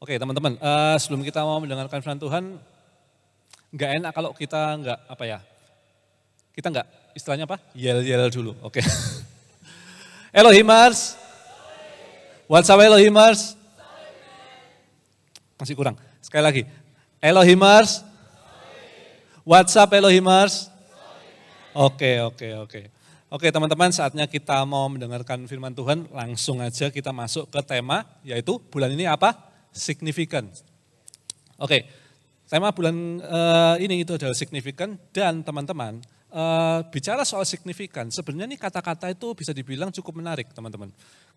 Oke teman-teman, uh, sebelum kita mau mendengarkan firman Tuhan, nggak enak kalau kita nggak apa ya, kita nggak istilahnya apa? Yel-yel dulu, oke. Okay. Elohimers, what's up Elohimers? Masih kurang, sekali lagi. Elohimars, WhatsApp up Elohimers? Oke, okay, oke, okay, oke. Okay. Oke teman-teman saatnya kita mau mendengarkan firman Tuhan, langsung aja kita masuk ke tema yaitu bulan ini apa? signifikan. Oke, tema bulan uh, ini itu adalah signifikan dan teman-teman uh, bicara soal signifikan, sebenarnya ini kata-kata itu bisa dibilang cukup menarik teman-teman.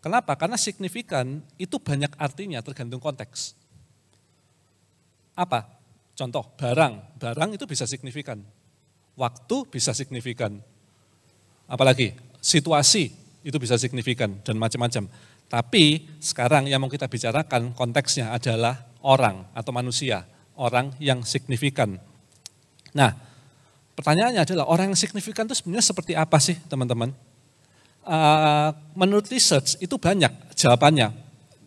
Kenapa? Karena signifikan itu banyak artinya tergantung konteks. Apa? Contoh, barang. Barang itu bisa signifikan. Waktu bisa signifikan. Apalagi situasi itu bisa signifikan dan macam-macam. Tapi sekarang yang mau kita bicarakan konteksnya adalah orang atau manusia, orang yang signifikan. Nah, pertanyaannya adalah orang yang signifikan itu sebenarnya seperti apa sih teman-teman? Ah, menurut research itu banyak jawabannya.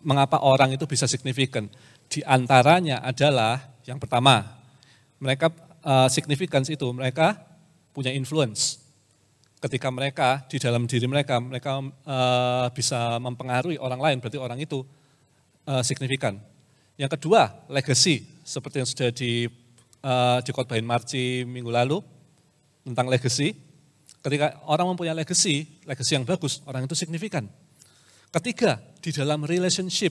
Mengapa orang itu bisa signifikan? Di antaranya adalah yang pertama, mereka ah, signifikan itu mereka punya influence ketika mereka di dalam diri mereka mereka uh, bisa mempengaruhi orang lain berarti orang itu uh, signifikan. Yang kedua, legacy seperti yang sudah di uh, dikotbahin Marci minggu lalu tentang legacy. Ketika orang mempunyai legacy, legacy yang bagus, orang itu signifikan. Ketiga, di dalam relationship,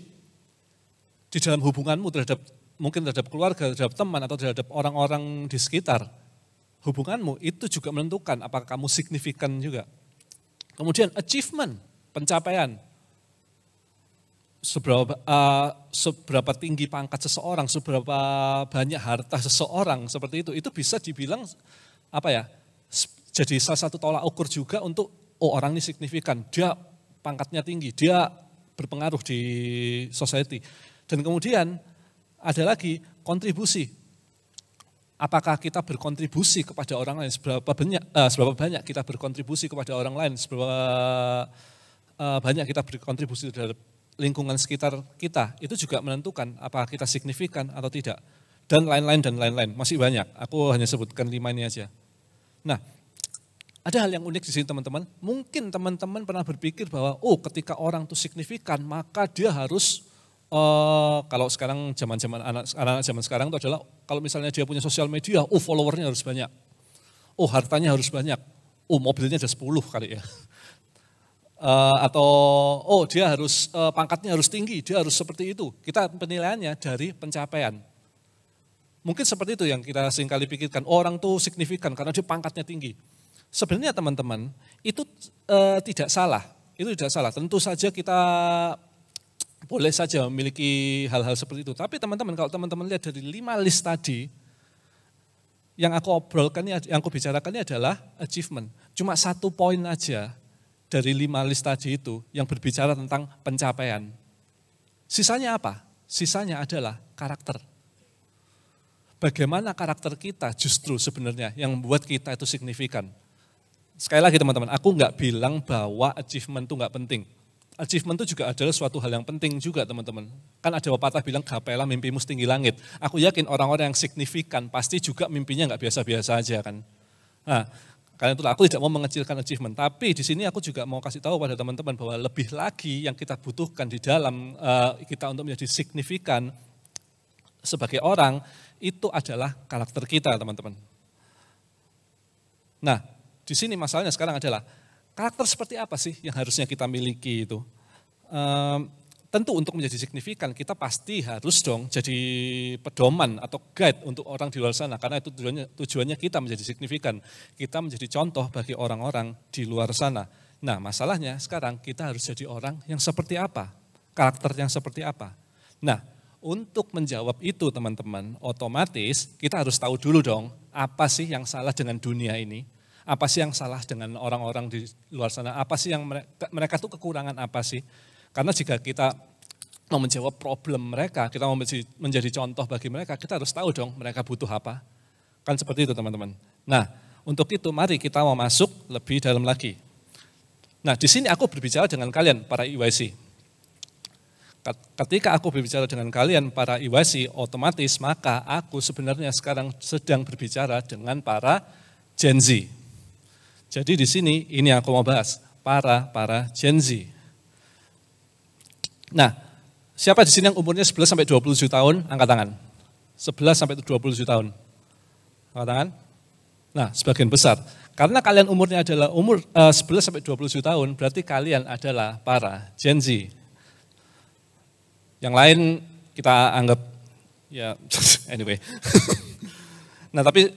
di dalam hubunganmu terhadap mungkin terhadap keluarga, terhadap teman atau terhadap orang-orang di sekitar, hubunganmu itu juga menentukan apakah kamu signifikan juga. Kemudian achievement, pencapaian. Seberapa, uh, seberapa tinggi pangkat seseorang, seberapa banyak harta seseorang seperti itu, itu bisa dibilang apa ya? Jadi salah satu tolak ukur juga untuk oh orang ini signifikan, dia pangkatnya tinggi, dia berpengaruh di society. Dan kemudian ada lagi kontribusi, apakah kita berkontribusi kepada orang lain seberapa banyak uh, seberapa banyak kita berkontribusi kepada orang lain seberapa uh, banyak kita berkontribusi terhadap lingkungan sekitar kita itu juga menentukan apakah kita signifikan atau tidak dan lain-lain dan lain-lain masih banyak aku hanya sebutkan lima ini aja nah ada hal yang unik di sini teman-teman mungkin teman-teman pernah berpikir bahwa oh ketika orang itu signifikan maka dia harus uh, kalau sekarang zaman zaman anak anak zaman sekarang itu adalah kalau misalnya dia punya sosial media, oh followernya harus banyak, oh hartanya harus banyak, oh mobilnya ada 10 kali ya. Uh, atau oh dia harus uh, pangkatnya harus tinggi, dia harus seperti itu. Kita penilaiannya dari pencapaian. Mungkin seperti itu yang kita seringkali pikirkan, oh, orang tuh signifikan karena dia pangkatnya tinggi. Sebenarnya teman-teman, itu uh, tidak salah. Itu tidak salah. Tentu saja kita boleh saja memiliki hal-hal seperti itu. Tapi teman-teman kalau teman-teman lihat dari lima list tadi, yang aku obrolkan, yang aku bicarakan ini adalah achievement. Cuma satu poin aja dari lima list tadi itu yang berbicara tentang pencapaian. Sisanya apa? Sisanya adalah karakter. Bagaimana karakter kita justru sebenarnya yang membuat kita itu signifikan. Sekali lagi teman-teman, aku nggak bilang bahwa achievement itu nggak penting achievement itu juga adalah suatu hal yang penting juga teman-teman. Kan ada pepatah bilang gapailah mimpimu setinggi langit. Aku yakin orang-orang yang signifikan pasti juga mimpinya nggak biasa-biasa aja kan. Nah, karena itu aku tidak mau mengecilkan achievement, tapi di sini aku juga mau kasih tahu pada teman-teman bahwa lebih lagi yang kita butuhkan di dalam eh, kita untuk menjadi signifikan sebagai orang itu adalah karakter kita, teman-teman. Nah, di sini masalahnya sekarang adalah Karakter seperti apa sih yang harusnya kita miliki itu? Um, tentu untuk menjadi signifikan kita pasti harus dong jadi pedoman atau guide untuk orang di luar sana karena itu tujuannya tujuannya kita menjadi signifikan kita menjadi contoh bagi orang-orang di luar sana nah masalahnya sekarang kita harus jadi orang yang seperti apa karakter yang seperti apa nah untuk menjawab itu teman-teman otomatis kita harus tahu dulu dong apa sih yang salah dengan dunia ini apa sih yang salah dengan orang-orang di luar sana? Apa sih yang mereka, mereka tuh kekurangan apa sih? Karena jika kita mau menjawab problem mereka, kita mau menjadi contoh bagi mereka, kita harus tahu dong mereka butuh apa. Kan seperti itu teman-teman. Nah, untuk itu mari kita mau masuk lebih dalam lagi. Nah, di sini aku berbicara dengan kalian para IYC ketika aku berbicara dengan kalian para IYC otomatis maka aku sebenarnya sekarang sedang berbicara dengan para Gen Z. Jadi di sini ini yang aku mau bahas, para para Gen Z. Nah, siapa di sini yang umurnya 11 sampai 27 tahun? Angkat tangan. 11 sampai 27 tahun. Angkat tangan. Nah, sebagian besar. Karena kalian umurnya adalah umur uh, eh, 11 sampai 27 tahun, berarti kalian adalah para Gen Z. Yang lain kita anggap ya anyway. nah, tapi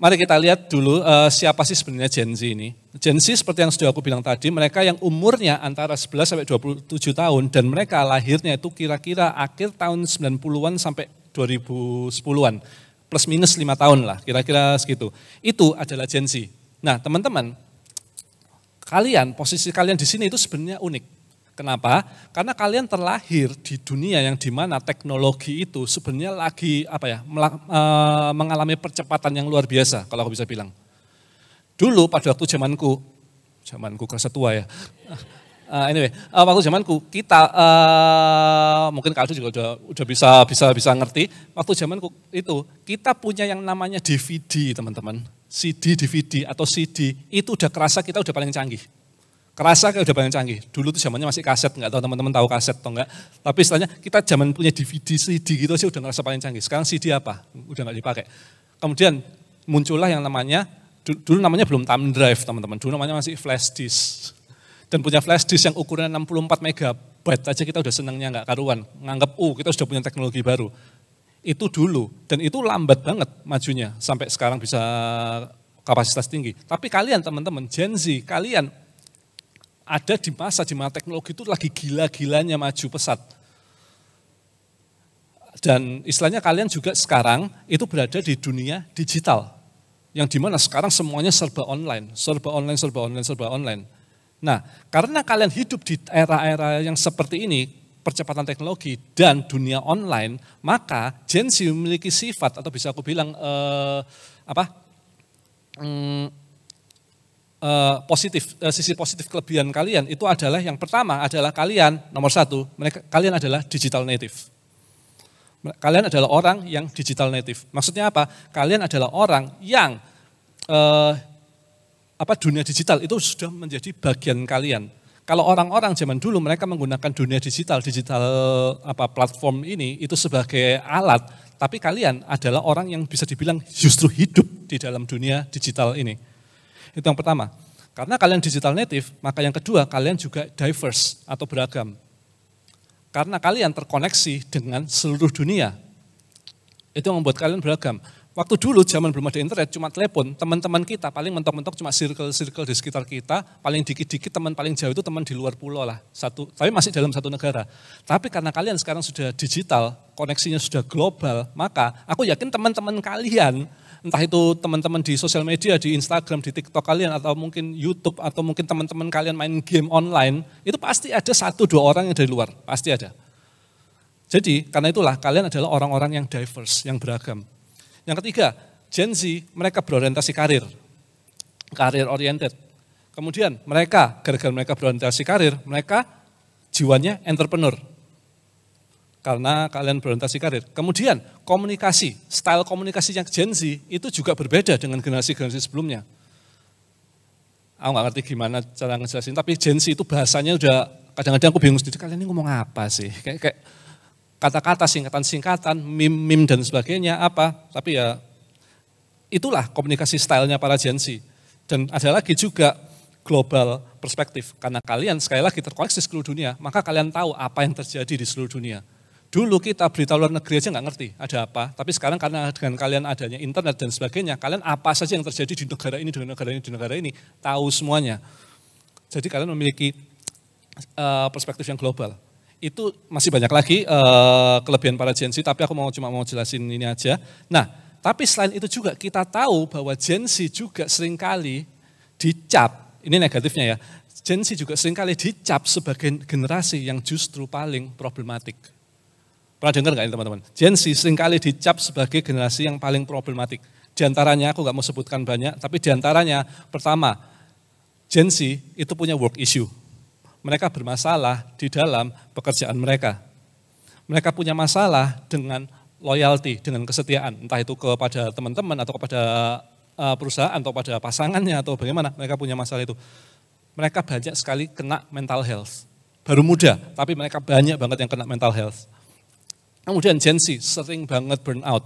Mari kita lihat dulu uh, siapa sih sebenarnya Gen Z ini. Gen Z seperti yang sudah aku bilang tadi, mereka yang umurnya antara 11 sampai 27 tahun dan mereka lahirnya itu kira-kira akhir tahun 90-an sampai 2010-an. Plus minus 5 tahun lah, kira-kira segitu. Itu adalah Gen Z. Nah, teman-teman, kalian posisi kalian di sini itu sebenarnya unik. Kenapa? Karena kalian terlahir di dunia yang dimana teknologi itu sebenarnya lagi apa ya e, mengalami percepatan yang luar biasa kalau aku bisa bilang. Dulu pada waktu zamanku, zamanku kerasa tua ya. E, anyway, e, waktu zamanku kita mungkin kalian juga udah, udah bisa bisa bisa ngerti. Waktu zamanku itu kita punya yang namanya DVD teman-teman, CD DVD atau CD itu udah kerasa kita udah paling canggih Kerasa kayak udah banyak canggih. Dulu tuh zamannya masih kaset, nggak tahu teman-teman tahu kaset atau enggak. Tapi istilahnya kita zaman punya DVD, CD gitu sih udah ngerasa paling canggih. Sekarang CD apa? Udah nggak dipakai. Kemudian muncullah yang namanya, dulu namanya belum thumb drive teman-teman. Dulu namanya masih flash disk. Dan punya flash disk yang ukurannya 64 megabyte aja kita udah senangnya nggak karuan. Nganggap, oh kita sudah punya teknologi baru. Itu dulu, dan itu lambat banget majunya. Sampai sekarang bisa kapasitas tinggi. Tapi kalian teman-teman, Gen Z, kalian ada di masa di mana teknologi itu lagi gila-gilanya maju pesat. Dan istilahnya kalian juga sekarang itu berada di dunia digital. Yang dimana sekarang semuanya serba online, serba online, serba online, serba online. Nah, karena kalian hidup di era-era yang seperti ini, percepatan teknologi dan dunia online, maka Gen Z memiliki sifat atau bisa aku bilang eh, apa? Hmm, uh, positif uh, sisi positif kelebihan kalian itu adalah yang pertama adalah kalian nomor satu mereka kalian adalah digital native kalian adalah orang yang digital native maksudnya apa kalian adalah orang yang uh, apa dunia digital itu sudah menjadi bagian kalian kalau orang-orang zaman dulu mereka menggunakan dunia digital digital apa platform ini itu sebagai alat tapi kalian adalah orang yang bisa dibilang justru hidup di dalam dunia digital ini itu yang pertama. Karena kalian digital native, maka yang kedua kalian juga diverse atau beragam. Karena kalian terkoneksi dengan seluruh dunia. Itu yang membuat kalian beragam. Waktu dulu zaman belum ada internet, cuma telepon, teman-teman kita paling mentok-mentok cuma circle-circle di sekitar kita, paling dikit-dikit teman paling jauh itu teman di luar pulau lah, satu, tapi masih dalam satu negara. Tapi karena kalian sekarang sudah digital, koneksinya sudah global, maka aku yakin teman-teman kalian entah itu teman-teman di sosial media, di Instagram, di TikTok kalian, atau mungkin YouTube, atau mungkin teman-teman kalian main game online, itu pasti ada satu dua orang yang dari luar, pasti ada. Jadi karena itulah kalian adalah orang-orang yang diverse, yang beragam. Yang ketiga, Gen Z mereka berorientasi karir, karir oriented. Kemudian mereka, gara-gara mereka berorientasi karir, mereka jiwanya entrepreneur, karena kalian berorientasi karir. Kemudian komunikasi, style komunikasinya Gen Z itu juga berbeda dengan generasi-generasi sebelumnya. Aku nggak ngerti gimana cara ngejelasin, tapi Gen Z itu bahasanya udah kadang-kadang aku bingung sendiri, kalian ini ngomong apa sih? Kayak, kayak kata-kata singkatan-singkatan, mim-mim dan sebagainya apa, tapi ya itulah komunikasi stylenya para Gen Z. Dan ada lagi juga global perspektif, karena kalian sekali lagi terkoneksi seluruh dunia, maka kalian tahu apa yang terjadi di seluruh dunia. Dulu kita berita luar negeri aja nggak ngerti ada apa. Tapi sekarang karena dengan kalian adanya internet dan sebagainya, kalian apa saja yang terjadi di negara ini, di negara ini, di negara ini, tahu semuanya. Jadi kalian memiliki eh, perspektif yang global. Itu masih banyak lagi eh, kelebihan para Gen Z, tapi aku mau cuma mau jelasin ini aja. Nah, tapi selain itu juga kita tahu bahwa Gen Z juga seringkali dicap, ini negatifnya ya, Gen Z juga seringkali dicap sebagai generasi yang justru paling problematik Pernah dengar nggak ini teman-teman? Gen Z seringkali dicap sebagai generasi yang paling problematik. Di antaranya, aku gak mau sebutkan banyak, tapi di antaranya pertama, Gen Z itu punya work issue. Mereka bermasalah di dalam pekerjaan mereka. Mereka punya masalah dengan loyalty, dengan kesetiaan. Entah itu kepada teman-teman atau kepada eh, perusahaan atau pada pasangannya atau bagaimana. Mereka punya masalah itu. Mereka banyak sekali kena mental health. Baru muda, tapi mereka banyak banget yang kena mental health Kemudian Gen Z sering banget burn out,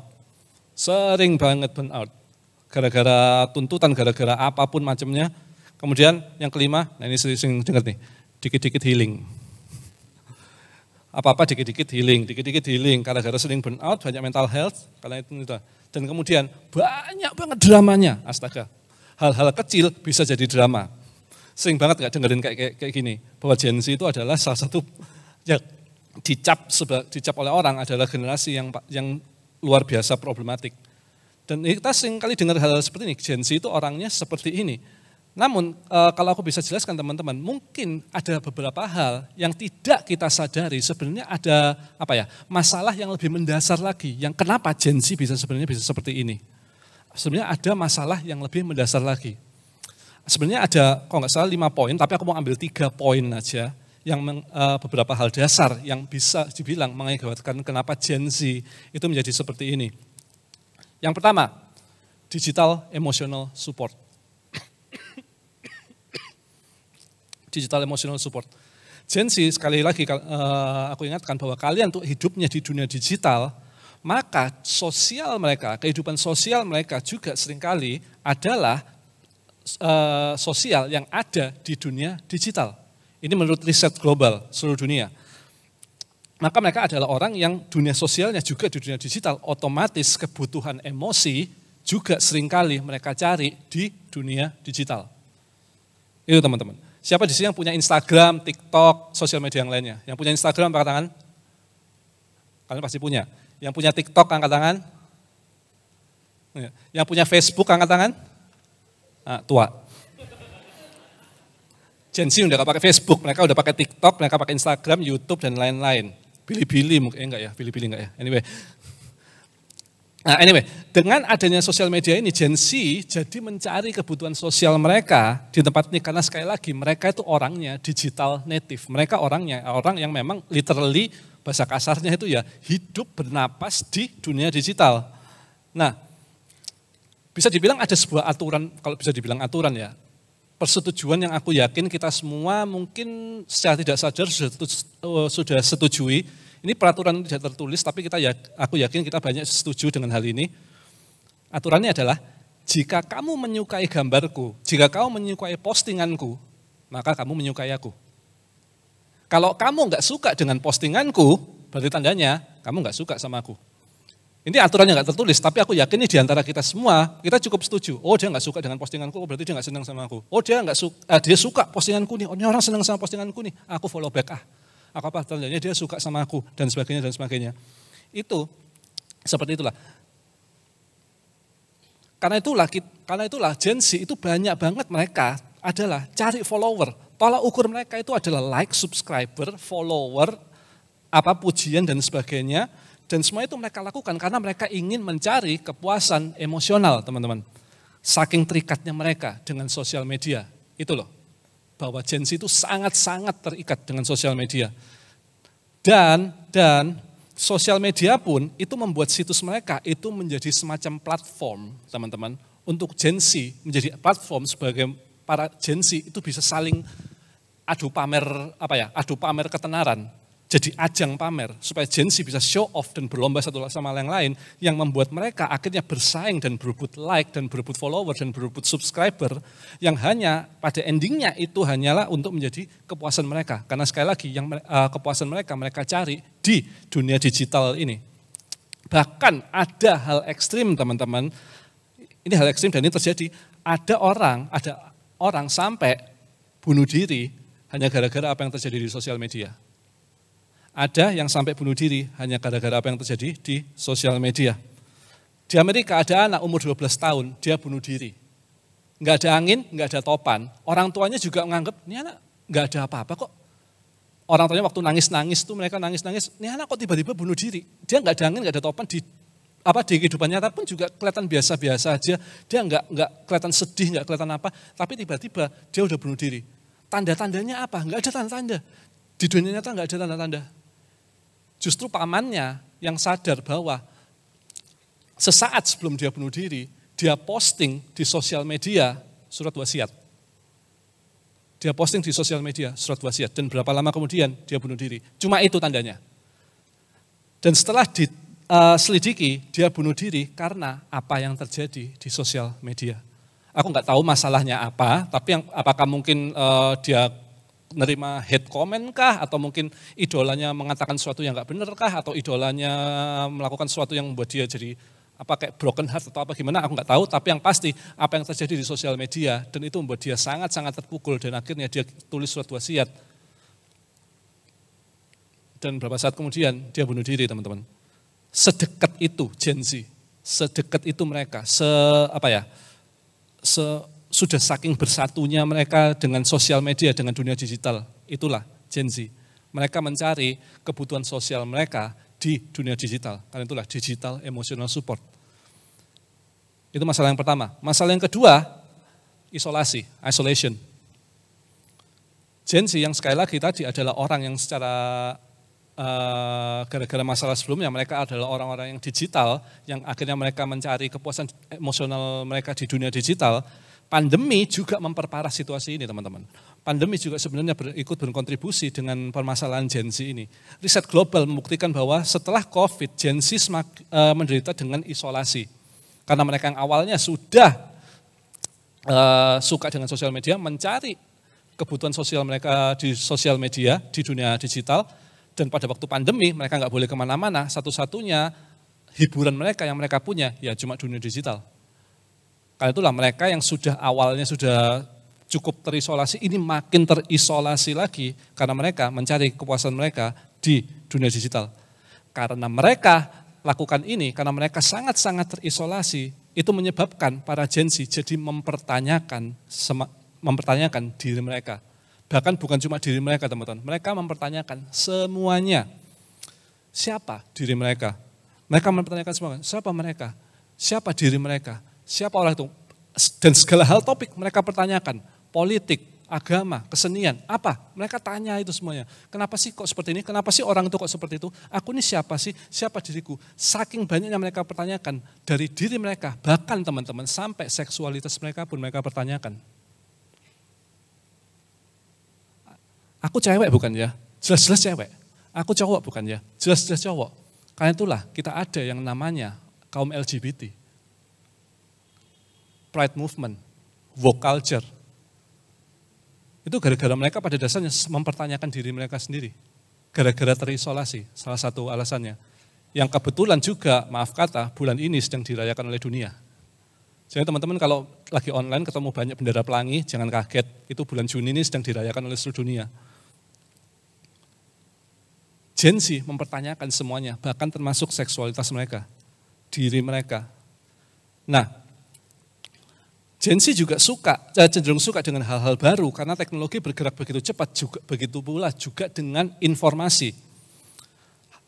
Sering banget burn out, Gara-gara tuntutan, gara-gara apapun macamnya. Kemudian yang kelima, nah ini sering dengar nih, dikit-dikit healing. Apa-apa dikit-dikit healing, dikit-dikit healing. Gara-gara sering burn out banyak mental health, karena itu, itu. Dan kemudian banyak banget dramanya, astaga. Hal-hal kecil bisa jadi drama. Sering banget gak dengerin kayak, kayak, kayak gini, bahwa Gen Z itu adalah salah satu ya, dicap seba, dicap oleh orang adalah generasi yang yang luar biasa problematik. Dan kita sering kali dengar hal, -hal seperti ini, Gen Z itu orangnya seperti ini. Namun e, kalau aku bisa jelaskan teman-teman, mungkin ada beberapa hal yang tidak kita sadari sebenarnya ada apa ya masalah yang lebih mendasar lagi, yang kenapa Gen Z bisa sebenarnya bisa seperti ini. Sebenarnya ada masalah yang lebih mendasar lagi. Sebenarnya ada, kalau nggak salah lima poin, tapi aku mau ambil tiga poin aja yang meng, uh, eh, beberapa hal dasar yang bisa dibilang mengakibatkan kenapa Gen Z itu menjadi seperti ini. Yang pertama, digital emotional support. digital emotional support. Gen Z sekali lagi uh, aku ingatkan bahwa kalian untuk hidupnya di dunia digital, maka sosial mereka, kehidupan sosial mereka juga seringkali adalah uh, sosial yang ada di dunia digital ini menurut riset global seluruh dunia. Maka mereka adalah orang yang dunia sosialnya juga di dunia digital otomatis kebutuhan emosi juga seringkali mereka cari di dunia digital. Itu teman-teman. Siapa di sini yang punya Instagram, TikTok, sosial media yang lainnya? Yang punya Instagram angkat tangan? Kalian pasti punya. Yang punya TikTok angkat tangan? Ya. Yang punya Facebook angkat tangan? Nah, tua. Gen Z udah pakai Facebook, mereka udah pakai TikTok, mereka pakai Instagram, YouTube dan lain-lain. Pilih-pilih mungkin eh, enggak ya, pilih-pilih enggak ya. Anyway. Nah, anyway, dengan adanya sosial media ini Gen Z jadi mencari kebutuhan sosial mereka di tempat ini karena sekali lagi mereka itu orangnya digital native. Mereka orangnya orang yang memang literally bahasa kasarnya itu ya hidup bernapas di dunia digital. Nah, bisa dibilang ada sebuah aturan, kalau bisa dibilang aturan ya, persetujuan yang aku yakin kita semua mungkin secara tidak sadar sudah, eh, setujui. Ini peraturan tidak tertulis, tapi kita ya, aku yakin kita banyak setuju dengan hal ini. Aturannya adalah, jika kamu menyukai gambarku, jika kamu menyukai postinganku, maka kamu menyukai aku. Kalau kamu nggak suka dengan postinganku, berarti tandanya kamu nggak suka sama aku. Ini aturannya nggak tertulis, tapi aku yakin ini diantara kita semua, kita cukup setuju. Oh dia nggak suka dengan postinganku, oh, berarti dia nggak senang sama aku. Oh dia nggak suka, eh, dia suka postinganku nih, oh, ini orang senang sama postinganku nih, aku follow back ah. Aku apa, ternyata dia suka sama aku, dan sebagainya, dan sebagainya. Itu, seperti itulah. Karena itulah, karena itulah Gen Z itu banyak banget mereka adalah cari follower. Tolak ukur mereka itu adalah like, subscriber, follower, apa pujian dan sebagainya dan semua itu mereka lakukan karena mereka ingin mencari kepuasan emosional, teman-teman. Saking terikatnya mereka dengan sosial media. Itu loh. Bahwa Gen Z itu sangat-sangat terikat dengan sosial media. Dan dan sosial media pun itu membuat situs mereka itu menjadi semacam platform, teman-teman, untuk Gen Z menjadi platform sebagai para Gen Z itu bisa saling adu pamer apa ya, adu pamer ketenaran jadi ajang pamer supaya jensi bisa show off dan berlomba satu sama yang lain yang membuat mereka akhirnya bersaing dan berebut like dan berebut follower dan berebut subscriber yang hanya pada endingnya itu hanyalah untuk menjadi kepuasan mereka karena sekali lagi yang eh, kepuasan mereka mereka cari di dunia digital ini bahkan ada hal ekstrim teman-teman ini hal ekstrim dan ini terjadi ada orang ada orang sampai bunuh diri hanya gara-gara apa yang terjadi di sosial media ada yang sampai bunuh diri hanya gara-gara apa yang terjadi di sosial media. Di Amerika ada anak umur 12 tahun, dia bunuh diri. Nggak ada angin, nggak ada topan. Orang tuanya juga menganggap, ini anak nggak ada apa-apa kok. Orang tuanya waktu nangis-nangis tuh mereka nangis-nangis, ini anak kok tiba-tiba bunuh diri. Dia nggak ada angin, nggak ada topan, di apa di kehidupan nyata pun juga kelihatan biasa-biasa aja. Dia nggak nggak kelihatan sedih, nggak kelihatan apa, tapi tiba-tiba dia udah bunuh diri. Tanda-tandanya apa? Nggak ada tanda-tanda. Di dunia nyata nggak ada tanda-tanda. Justru pamannya yang sadar bahwa sesaat sebelum dia bunuh diri, dia posting di sosial media surat wasiat. Dia posting di sosial media surat wasiat dan berapa lama kemudian dia bunuh diri. Cuma itu tandanya. Dan setelah diselidiki, eh, dia bunuh diri karena apa yang terjadi di sosial media. Aku nggak tahu masalahnya apa, tapi yang, apakah mungkin uh, dia nerima hate comment kah atau mungkin idolanya mengatakan sesuatu yang nggak benar kah atau idolanya melakukan sesuatu yang membuat dia jadi apa kayak broken heart atau apa gimana aku nggak tahu tapi yang pasti apa yang terjadi di sosial media dan itu membuat dia sangat-sangat terpukul dan akhirnya dia tulis surat wasiat dan beberapa saat kemudian dia bunuh diri teman-teman sedekat itu Gen Z sedekat itu mereka se apa ya se sudah saking bersatunya mereka dengan sosial media, dengan dunia digital. Itulah Gen Z. Mereka mencari kebutuhan sosial mereka di dunia digital. Karena itulah digital emotional support. Itu masalah yang pertama. Masalah yang kedua, isolasi, isolation. Gen Z yang sekali lagi tadi adalah orang yang secara eh, gara-gara uh, masalah sebelumnya mereka adalah orang-orang yang digital yang akhirnya mereka mencari kepuasan emosional mereka di dunia digital Pandemi juga memperparah situasi ini teman-teman. Pandemi juga sebenarnya berikut ikut berkontribusi dengan permasalahan Gen Z ini. Riset global membuktikan bahwa setelah COVID, Gen Z semak, e, menderita dengan isolasi. Karena mereka yang awalnya sudah e, suka dengan sosial media, mencari kebutuhan sosial mereka di sosial media, di dunia digital, dan pada waktu pandemi mereka nggak boleh kemana-mana, satu-satunya hiburan mereka yang mereka punya ya cuma dunia digital. Karena itulah mereka yang sudah awalnya sudah cukup terisolasi, ini makin terisolasi lagi karena mereka mencari kepuasan mereka di dunia digital. Karena mereka lakukan ini, karena mereka sangat-sangat terisolasi, itu menyebabkan para Gen jadi mempertanyakan mempertanyakan diri mereka. Bahkan bukan cuma diri mereka teman-teman, mereka mempertanyakan semuanya. Siapa diri mereka? Mereka mempertanyakan semuanya. siapa mereka? Siapa diri mereka? Siapa orang itu? Dan segala hal topik mereka pertanyakan. Politik, agama, kesenian, apa? Mereka tanya itu semuanya. Kenapa sih kok seperti ini? Kenapa sih orang itu kok seperti itu? Aku ini siapa sih? Siapa diriku? Saking banyaknya mereka pertanyakan dari diri mereka, bahkan teman-teman sampai seksualitas mereka pun mereka pertanyakan. Aku cewek bukan ya? Jelas-jelas cewek. Aku cowok bukan ya? Jelas-jelas cowok. Karena itulah kita ada yang namanya kaum LGBT pride movement, woke culture. Itu gara-gara mereka pada dasarnya mempertanyakan diri mereka sendiri. Gara-gara terisolasi, salah satu alasannya. Yang kebetulan juga, maaf kata, bulan ini sedang dirayakan oleh dunia. Jadi teman-teman kalau lagi online ketemu banyak bendera pelangi, jangan kaget. Itu bulan Juni ini sedang dirayakan oleh seluruh dunia. Gen Z mempertanyakan semuanya, bahkan termasuk seksualitas mereka, diri mereka. Nah, Gen Z juga suka, eh, cenderung suka dengan hal-hal baru karena teknologi bergerak begitu cepat juga begitu pula juga dengan informasi.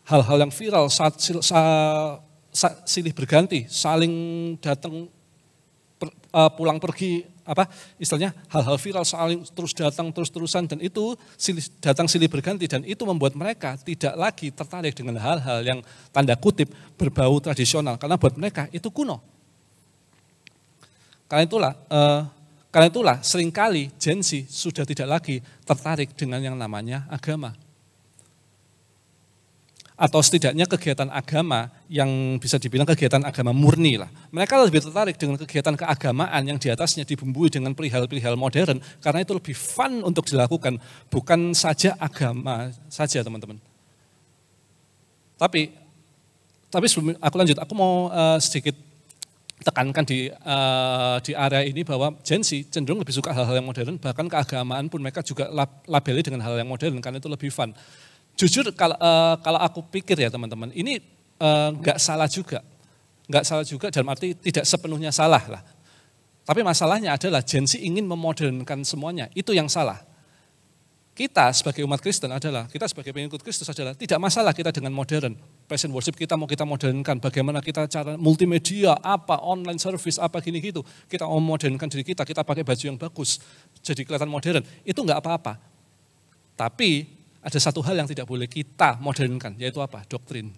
Hal-hal yang viral saat, saat silih berganti, saling datang per, uh, pulang pergi apa istilahnya hal-hal viral saling terus datang terus-terusan dan itu silih, datang silih berganti dan itu membuat mereka tidak lagi tertarik dengan hal-hal yang tanda kutip berbau tradisional karena buat mereka itu kuno karena itulah, eh, karena itulah seringkali Gen sudah tidak lagi tertarik dengan yang namanya agama. Atau setidaknya kegiatan agama yang bisa dibilang kegiatan agama murni lah. Mereka lebih tertarik dengan kegiatan keagamaan yang di atasnya dibumbui dengan perihal-perihal modern karena itu lebih fun untuk dilakukan, bukan saja agama saja teman-teman. Tapi tapi sebelum aku lanjut, aku mau uh, sedikit tekankan di uh, di area ini bahwa Gen Z cenderung lebih suka hal-hal yang modern, bahkan keagamaan pun mereka juga lab, labeli dengan hal yang modern karena itu lebih fun. Jujur kalau uh, eh, kalau aku pikir ya teman-teman, ini eh, nggak uh, salah juga, nggak salah juga dalam arti tidak sepenuhnya salah lah. Tapi masalahnya adalah Gen Z ingin memodernkan semuanya, itu yang salah. Kita sebagai umat Kristen adalah, kita sebagai pengikut Kristus adalah tidak masalah kita dengan modern passion worship kita mau kita modernkan, bagaimana kita cara multimedia, apa online service, apa gini gitu. Kita mau modernkan diri kita, kita pakai baju yang bagus, jadi kelihatan modern. Itu enggak apa-apa. Tapi ada satu hal yang tidak boleh kita modernkan, yaitu apa? Doktrin.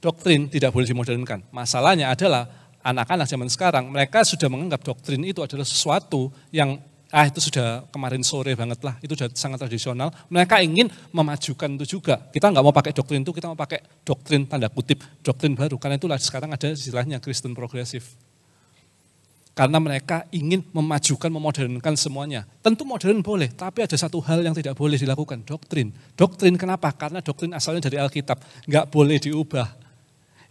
Doktrin tidak boleh dimodernkan. Masalahnya adalah anak-anak zaman sekarang, mereka sudah menganggap doktrin itu adalah sesuatu yang ah itu sudah kemarin sore banget lah, itu sudah sangat tradisional. Mereka ingin memajukan itu juga. Kita nggak mau pakai doktrin itu, kita mau pakai doktrin tanda kutip, doktrin baru. Karena itulah sekarang ada istilahnya Kristen progresif. Karena mereka ingin memajukan, memodernkan semuanya. Tentu modern boleh, tapi ada satu hal yang tidak boleh dilakukan, doktrin. Doktrin kenapa? Karena doktrin asalnya dari Alkitab, nggak boleh diubah.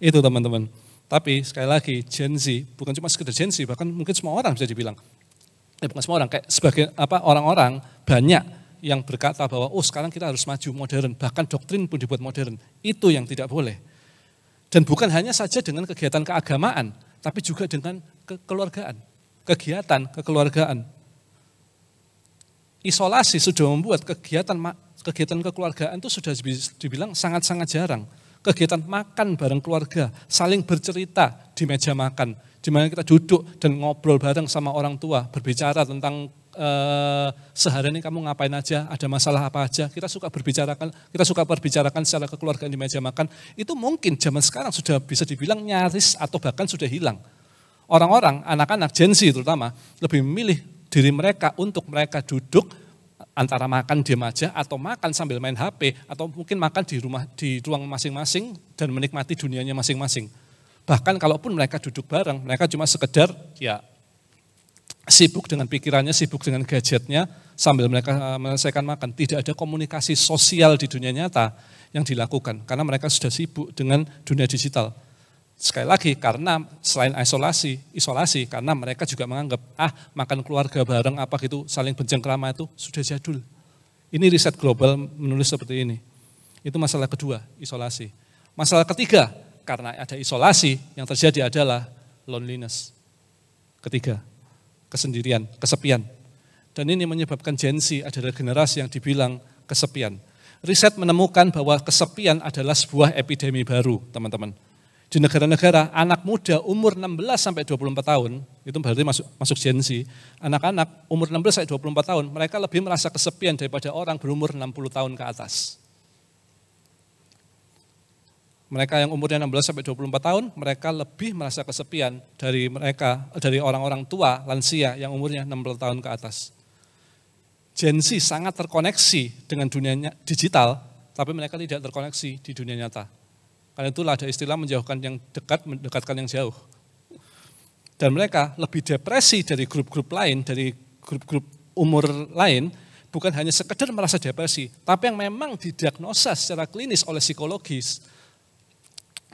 Itu teman-teman. Tapi sekali lagi Gen Z, bukan cuma sekedar Gen Z, bahkan mungkin semua orang bisa dibilang, ya bukan semua orang, kayak sebagai apa orang-orang banyak yang berkata bahwa oh sekarang kita harus maju modern, bahkan doktrin pun dibuat modern. Itu yang tidak boleh. Dan bukan hanya saja dengan kegiatan keagamaan, tapi juga dengan kekeluargaan, kegiatan kekeluargaan. Isolasi sudah membuat kegiatan kegiatan kekeluargaan itu sudah dibilang sangat-sangat jarang. Kegiatan makan bareng keluarga, saling bercerita, di meja makan, di mana kita duduk dan ngobrol bareng sama orang tua, berbicara tentang eh, sehari ini kamu ngapain aja, ada masalah apa aja. Kita suka berbicarakan, kita suka berbicarakan secara kekeluargaan di meja makan. Itu mungkin zaman sekarang sudah bisa dibilang nyaris atau bahkan sudah hilang. Orang-orang, anak-anak Gen terutama, lebih memilih diri mereka untuk mereka duduk antara makan di meja atau makan sambil main HP atau mungkin makan di rumah di ruang masing-masing dan menikmati dunianya masing-masing. Bahkan kalaupun mereka duduk bareng, mereka cuma sekedar ya sibuk dengan pikirannya, sibuk dengan gadgetnya, sambil mereka eh, menyelesaikan makan. Tidak ada komunikasi sosial di dunia nyata yang dilakukan, karena mereka sudah sibuk dengan dunia digital. Sekali lagi, karena selain isolasi, isolasi, karena mereka juga menganggap, ah makan keluarga bareng apa gitu, saling bencengkrama itu sudah jadul. Ini riset global menulis seperti ini. Itu masalah kedua, isolasi. Masalah ketiga, karena ada isolasi, yang terjadi adalah loneliness. Ketiga, kesendirian, kesepian. Dan ini menyebabkan Gen Z adalah generasi yang dibilang kesepian. Riset menemukan bahwa kesepian adalah sebuah epidemi baru, teman-teman. Di negara-negara, anak muda umur 16 sampai 24 tahun, itu berarti masuk masuk Gen Z, anak-anak umur 16 sampai 24 tahun, mereka lebih merasa kesepian daripada orang berumur 60 tahun ke atas mereka yang umurnya 16 sampai 24 tahun, mereka lebih merasa kesepian dari mereka dari orang-orang tua, lansia yang umurnya 60 tahun ke atas. Gen Z sangat terkoneksi dengan dunia digital, tapi mereka tidak terkoneksi di dunia nyata. Karena itulah ada istilah menjauhkan yang dekat, mendekatkan yang jauh. Dan mereka lebih depresi dari grup-grup lain, dari grup-grup umur lain, bukan hanya sekedar merasa depresi, tapi yang memang didiagnosa secara klinis oleh psikologis,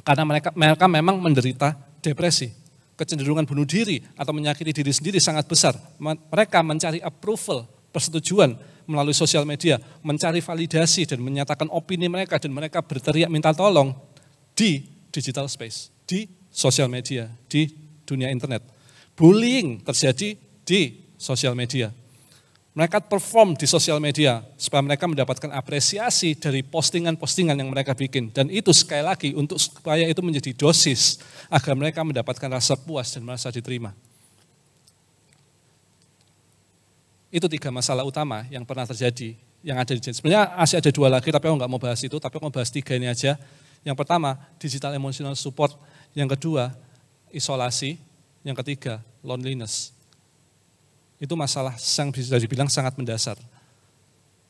karena mereka, mereka memang menderita depresi. Kecenderungan bunuh diri atau menyakiti diri sendiri sangat besar. Mereka mencari approval, persetujuan melalui sosial media, mencari validasi dan menyatakan opini mereka dan mereka berteriak minta tolong di digital space, di sosial media, di dunia internet. Bullying terjadi di sosial media. Mereka perform di sosial media supaya mereka mendapatkan apresiasi dari postingan-postingan yang mereka bikin. Dan itu sekali lagi untuk supaya itu menjadi dosis agar mereka mendapatkan rasa puas dan merasa diterima. Itu tiga masalah utama yang pernah terjadi, yang ada di Sebenarnya masih ada dua lagi, tapi aku nggak mau bahas itu, tapi aku mau bahas tiga ini aja. Yang pertama, digital emotional support. Yang kedua, isolasi. Yang ketiga, loneliness. Itu masalah yang bisa dibilang sangat mendasar.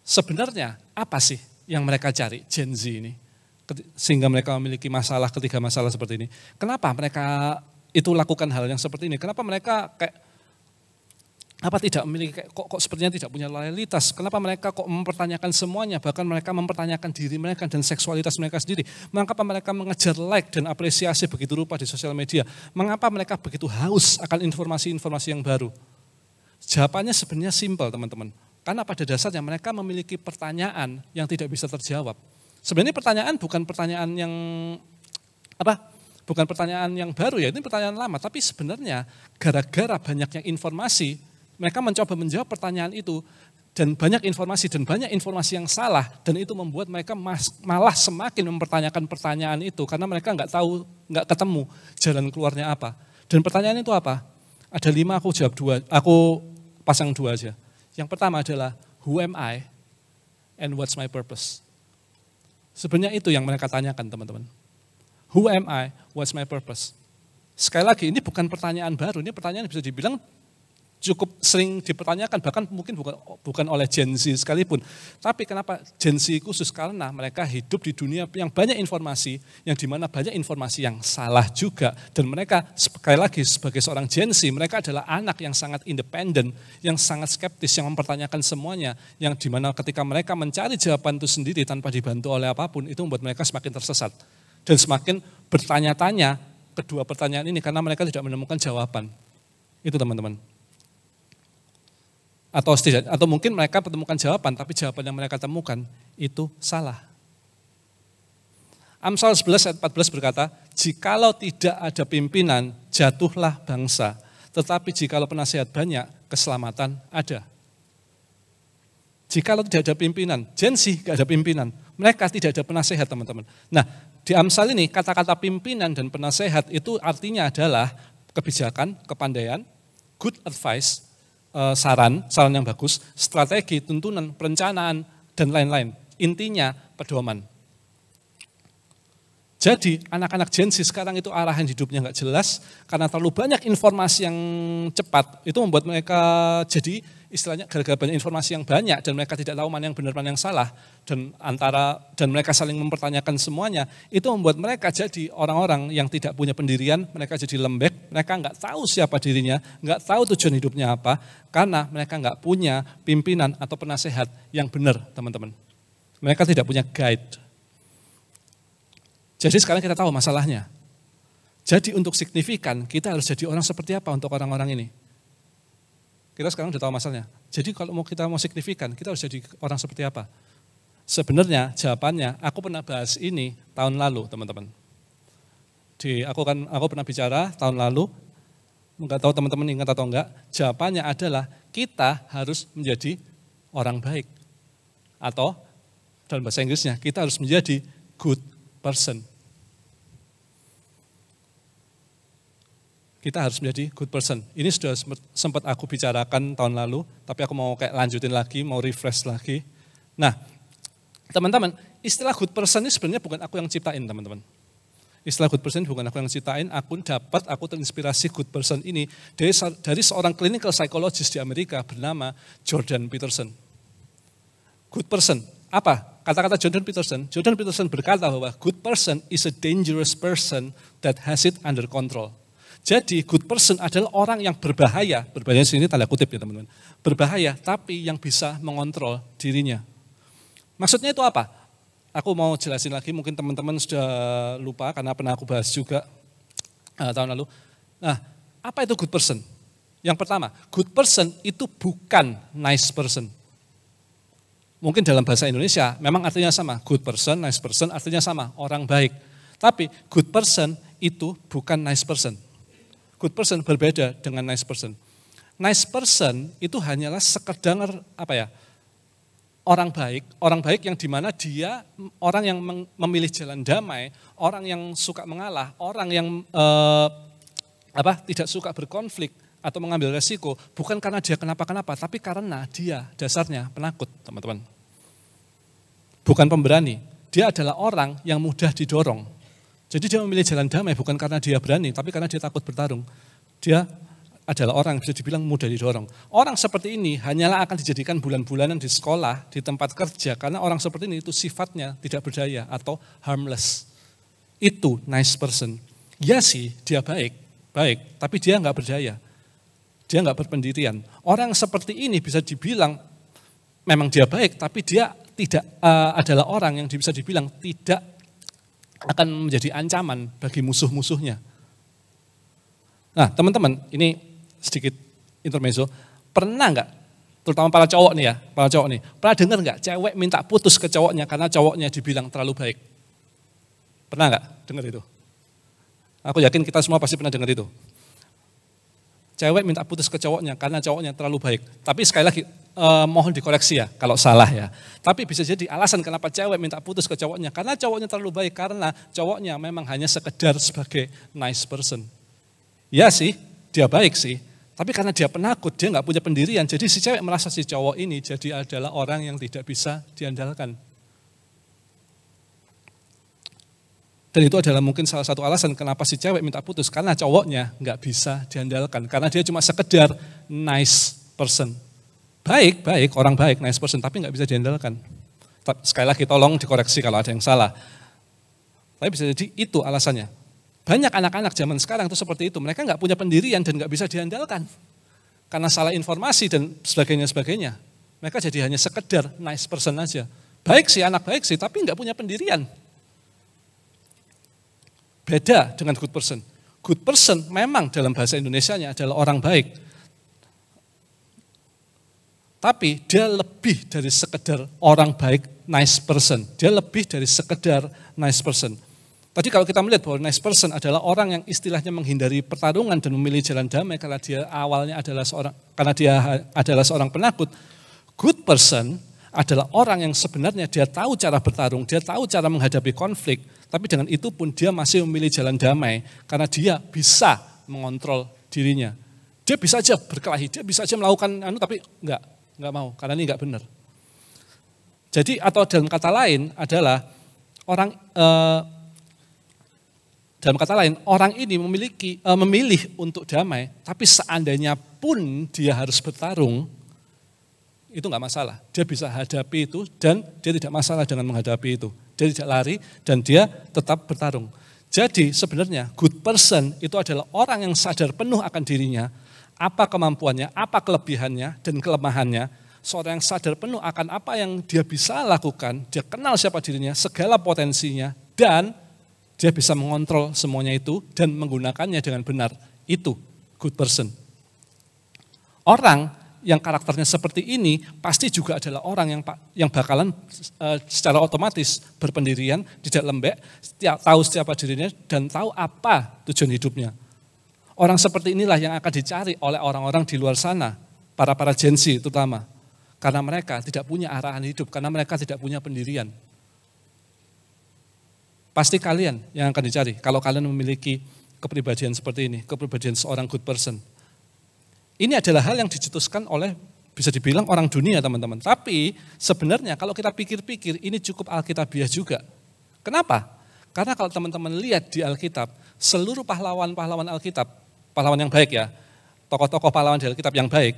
Sebenarnya apa sih yang mereka cari Gen Z ini? Sehingga mereka memiliki masalah ketiga masalah seperti ini. Kenapa mereka itu lakukan hal yang seperti ini? Kenapa mereka kayak apa tidak memiliki kok kok sepertinya tidak punya loyalitas kenapa mereka kok mempertanyakan semuanya bahkan mereka mempertanyakan diri mereka dan seksualitas mereka sendiri mengapa mereka mengejar like dan apresiasi begitu rupa di sosial media mengapa mereka begitu haus akan informasi-informasi yang baru Jawabannya sebenarnya simpel teman-teman. Karena pada dasarnya mereka memiliki pertanyaan yang tidak bisa terjawab. Sebenarnya pertanyaan bukan pertanyaan yang apa? Bukan pertanyaan yang baru ya, ini pertanyaan lama. Tapi sebenarnya gara-gara banyaknya informasi, mereka mencoba menjawab pertanyaan itu dan banyak informasi dan banyak informasi yang salah dan itu membuat mereka malah semakin mempertanyakan pertanyaan itu karena mereka nggak tahu nggak ketemu jalan keluarnya apa dan pertanyaan itu apa ada lima aku jawab dua aku pasang dua aja. Yang pertama adalah who am I and what's my purpose. Sebenarnya itu yang mereka tanyakan teman-teman. Who am I? What's my purpose? Sekali lagi ini bukan pertanyaan baru, ini pertanyaan bisa dibilang cukup sering dipertanyakan bahkan mungkin bukan bukan oleh Gen Z sekalipun. Tapi kenapa Gen Z khusus karena mereka hidup di dunia yang banyak informasi, yang dimana banyak informasi yang salah juga dan mereka sekali lagi sebagai seorang Gen Z mereka adalah anak yang sangat independen, yang sangat skeptis, yang mempertanyakan semuanya, yang dimana ketika mereka mencari jawaban itu sendiri tanpa dibantu oleh apapun itu membuat mereka semakin tersesat dan semakin bertanya-tanya kedua pertanyaan ini karena mereka tidak menemukan jawaban. Itu teman-teman atau setidak, atau mungkin mereka menemukan jawaban tapi jawaban yang mereka temukan itu salah. Amsal 11 ayat 14 berkata, "Jikalau tidak ada pimpinan, jatuhlah bangsa, tetapi jikalau penasihat banyak, keselamatan ada." Jikalau tidak ada pimpinan, Jensi tidak ada pimpinan, mereka tidak ada penasehat teman-teman. Nah, di Amsal ini kata-kata pimpinan dan penasehat itu artinya adalah kebijakan, kepandaian, good advice, Eh, saran, saran yang bagus, strategi, tuntunan, perencanaan, dan lain-lain. Intinya pedoman. Jadi anak-anak Gen Z sekarang itu arahan hidupnya nggak jelas karena terlalu banyak informasi yang cepat itu membuat mereka jadi istilahnya gara-gara banyak informasi yang banyak dan mereka tidak tahu mana yang benar mana yang salah dan antara dan mereka saling mempertanyakan semuanya itu membuat mereka jadi orang-orang yang tidak punya pendirian mereka jadi lembek mereka nggak tahu siapa dirinya nggak tahu tujuan hidupnya apa karena mereka nggak punya pimpinan atau penasehat yang benar teman-teman mereka tidak punya guide jadi sekarang kita tahu masalahnya. Jadi untuk signifikan kita harus jadi orang seperti apa untuk orang-orang ini. Kita sekarang sudah tahu masalahnya. Jadi kalau mau kita mau signifikan, kita harus jadi orang seperti apa? Sebenarnya jawabannya, aku pernah bahas ini tahun lalu, teman-teman. Di aku kan aku pernah bicara tahun lalu, Enggak tahu teman-teman ingat atau enggak, jawabannya adalah kita harus menjadi orang baik. Atau dalam bahasa Inggrisnya, kita harus menjadi good person. kita harus menjadi good person. Ini sudah sempat aku bicarakan tahun lalu, tapi aku mau kayak lanjutin lagi, mau refresh lagi. Nah, teman-teman, istilah good person ini sebenarnya bukan aku yang ciptain, teman-teman. Istilah good person bukan aku yang ciptain, aku dapat, aku terinspirasi good person ini dari, dari seorang clinical psychologist di Amerika bernama Jordan Peterson. Good person, apa? Kata-kata Jordan Peterson, Jordan Peterson berkata bahwa good person is a dangerous person that has it under control jadi good person adalah orang yang berbahaya, berbahaya sini tanda kutip ya teman-teman, berbahaya tapi yang bisa mengontrol dirinya. Maksudnya itu apa? Aku mau jelasin lagi, mungkin teman-teman sudah lupa karena pernah aku bahas juga uh, tahun lalu. Nah, apa itu good person? Yang pertama, good person itu bukan nice person. Mungkin dalam bahasa Indonesia memang artinya sama, good person, nice person artinya sama, orang baik. Tapi good person itu bukan nice person good person berbeda dengan nice person. Nice person itu hanyalah sekedar apa ya? orang baik, orang baik yang dimana dia orang yang memilih jalan damai, orang yang suka mengalah, orang yang eh, apa tidak suka berkonflik atau mengambil resiko, bukan karena dia kenapa-kenapa, tapi karena dia dasarnya penakut, teman-teman. Bukan pemberani, dia adalah orang yang mudah didorong. Jadi dia memilih jalan damai bukan karena dia berani, tapi karena dia takut bertarung. Dia adalah orang bisa dibilang mudah didorong. Orang seperti ini hanyalah akan dijadikan bulan-bulanan di sekolah, di tempat kerja, karena orang seperti ini itu sifatnya tidak berdaya atau harmless. Itu nice person. Ya sih, dia baik, baik, tapi dia nggak berdaya. Dia nggak berpendirian. Orang seperti ini bisa dibilang memang dia baik, tapi dia tidak uh, adalah orang yang bisa dibilang tidak akan menjadi ancaman bagi musuh-musuhnya. Nah, teman-teman, ini sedikit intermezzo. Pernah nggak, terutama para cowok nih ya, para cowok nih, pernah dengar nggak cewek minta putus ke cowoknya karena cowoknya dibilang terlalu baik? Pernah nggak dengar itu? Aku yakin kita semua pasti pernah dengar itu cewek minta putus ke cowoknya karena cowoknya terlalu baik. Tapi sekali lagi eh, mohon dikoreksi ya kalau salah ya. Tapi bisa jadi alasan kenapa cewek minta putus ke cowoknya karena cowoknya terlalu baik karena cowoknya memang hanya sekedar sebagai nice person. Ya sih, dia baik sih. Tapi karena dia penakut, dia nggak punya pendirian. Jadi si cewek merasa si cowok ini jadi adalah orang yang tidak bisa diandalkan. Dan itu adalah mungkin salah satu alasan kenapa si cewek minta putus. Karena cowoknya nggak bisa diandalkan. Karena dia cuma sekedar nice person. Baik, baik, orang baik, nice person. Tapi nggak bisa diandalkan. Sekali lagi tolong dikoreksi kalau ada yang salah. Tapi bisa jadi itu alasannya. Banyak anak-anak zaman sekarang itu seperti itu. Mereka nggak punya pendirian dan nggak bisa diandalkan. Karena salah informasi dan sebagainya-sebagainya. Mereka jadi hanya sekedar nice person aja. Baik sih, anak baik sih, tapi nggak punya pendirian Beda dengan good person. Good person memang dalam bahasa Indonesia-nya adalah orang baik. Tapi dia lebih dari sekedar orang baik, nice person. Dia lebih dari sekedar nice person. Tadi kalau kita melihat bahwa nice person adalah orang yang istilahnya menghindari pertarungan dan memilih jalan damai karena dia awalnya adalah seorang karena dia adalah seorang penakut. Good person adalah orang yang sebenarnya dia tahu cara bertarung, dia tahu cara menghadapi konflik, tapi dengan itu pun dia masih memilih jalan damai karena dia bisa mengontrol dirinya. Dia bisa aja berkelahi, dia bisa aja melakukan anu tapi enggak, enggak mau karena ini enggak benar. Jadi atau dalam kata lain adalah orang eh, dalam kata lain orang ini memiliki eh, memilih untuk damai, tapi seandainya pun dia harus bertarung itu nggak masalah. Dia bisa hadapi itu dan dia tidak masalah dengan menghadapi itu. Dia tidak lari dan dia tetap bertarung. Jadi sebenarnya good person itu adalah orang yang sadar penuh akan dirinya, apa kemampuannya, apa kelebihannya dan kelemahannya. Seorang yang sadar penuh akan apa yang dia bisa lakukan, dia kenal siapa dirinya, segala potensinya dan dia bisa mengontrol semuanya itu dan menggunakannya dengan benar. Itu good person. Orang yang karakternya seperti ini pasti juga adalah orang yang yang bakalan uh, secara otomatis berpendirian tidak lembek, setiap, tahu setiap dirinya dan tahu apa tujuan hidupnya. Orang seperti inilah yang akan dicari oleh orang-orang di luar sana, para para jensi terutama, karena mereka tidak punya arahan hidup, karena mereka tidak punya pendirian. Pasti kalian yang akan dicari kalau kalian memiliki kepribadian seperti ini, kepribadian seorang good person ini adalah hal yang dicetuskan oleh bisa dibilang orang dunia teman-teman. Tapi sebenarnya kalau kita pikir-pikir ini cukup alkitabiah juga. Kenapa? Karena kalau teman-teman lihat di Alkitab, seluruh pahlawan-pahlawan Alkitab, pahlawan yang baik ya, tokoh-tokoh pahlawan di Alkitab yang baik,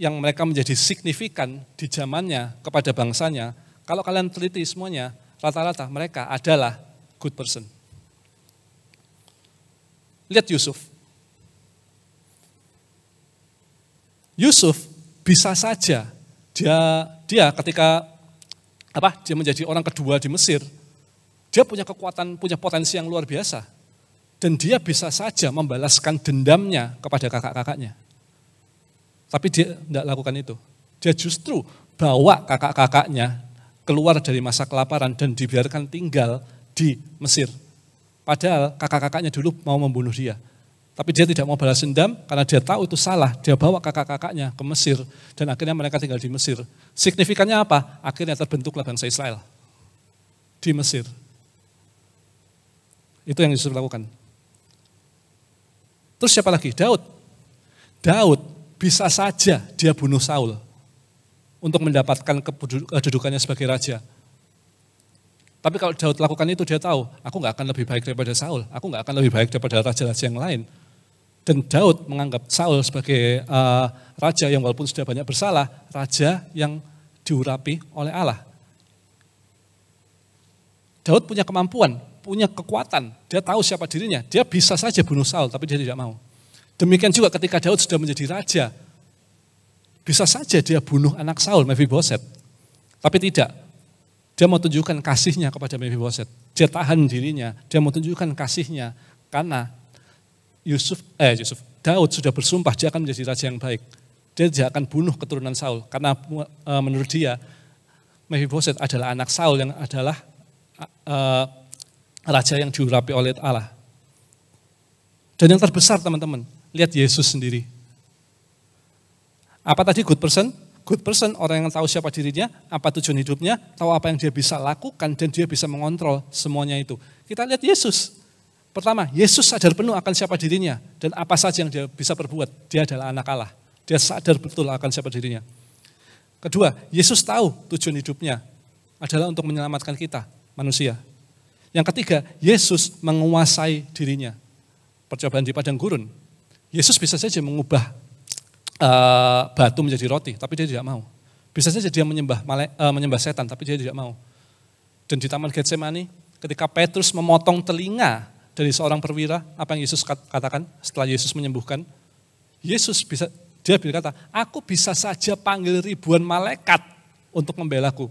yang mereka menjadi signifikan di zamannya kepada bangsanya, kalau kalian teliti semuanya, rata-rata mereka adalah good person. Lihat Yusuf, Yusuf bisa saja dia dia ketika apa dia menjadi orang kedua di Mesir dia punya kekuatan punya potensi yang luar biasa dan dia bisa saja membalaskan dendamnya kepada kakak-kakaknya tapi dia tidak lakukan itu dia justru bawa kakak-kakaknya keluar dari masa kelaparan dan dibiarkan tinggal di Mesir padahal kakak-kakaknya dulu mau membunuh dia tapi dia tidak mau balas dendam karena dia tahu itu salah. Dia bawa kakak-kakaknya ke Mesir dan akhirnya mereka tinggal di Mesir. Signifikannya apa? Akhirnya terbentuklah bangsa Israel di Mesir. Itu yang Yusuf lakukan. Terus siapa lagi? Daud. Daud bisa saja dia bunuh Saul untuk mendapatkan kedudukannya sebagai raja. Tapi kalau Daud lakukan itu dia tahu, aku nggak akan lebih baik daripada Saul, aku nggak akan lebih baik daripada raja-raja yang lain dan Daud menganggap Saul sebagai uh, raja yang walaupun sudah banyak bersalah, raja yang diurapi oleh Allah. Daud punya kemampuan, punya kekuatan, dia tahu siapa dirinya, dia bisa saja bunuh Saul, tapi dia tidak mau. Demikian juga ketika Daud sudah menjadi raja, bisa saja dia bunuh anak Saul, Mephiboset. Tapi tidak, dia mau tunjukkan kasihnya kepada Mephiboset. Dia tahan dirinya, dia mau tunjukkan kasihnya, karena Yusuf, eh Yusuf, Daud sudah bersumpah dia akan menjadi raja yang baik. Dia tidak akan bunuh keturunan Saul karena eh, menurut dia Mephiboset adalah anak Saul yang adalah uh, raja yang diurapi oleh Allah. Dan yang terbesar teman-teman, lihat Yesus sendiri. Apa tadi good person? Good person orang yang tahu siapa dirinya, apa tujuan hidupnya, tahu apa yang dia bisa lakukan dan dia bisa mengontrol semuanya itu. Kita lihat Yesus. Pertama, Yesus sadar penuh akan siapa dirinya dan apa saja yang dia bisa perbuat. Dia adalah anak Allah. Dia sadar betul akan siapa dirinya. Kedua, Yesus tahu tujuan hidupnya adalah untuk menyelamatkan kita, manusia. Yang ketiga, Yesus menguasai dirinya. Percobaan di padang gurun. Yesus bisa saja mengubah uh, batu menjadi roti, tapi dia tidak mau. Bisa saja dia menyembah, uh, menyembah setan, tapi dia tidak mau. Dan di Taman Getsemani, ketika Petrus memotong telinga dari seorang perwira, apa yang Yesus katakan setelah Yesus menyembuhkan? Yesus bisa dia berkata, aku bisa saja panggil ribuan malaikat untuk membelaku.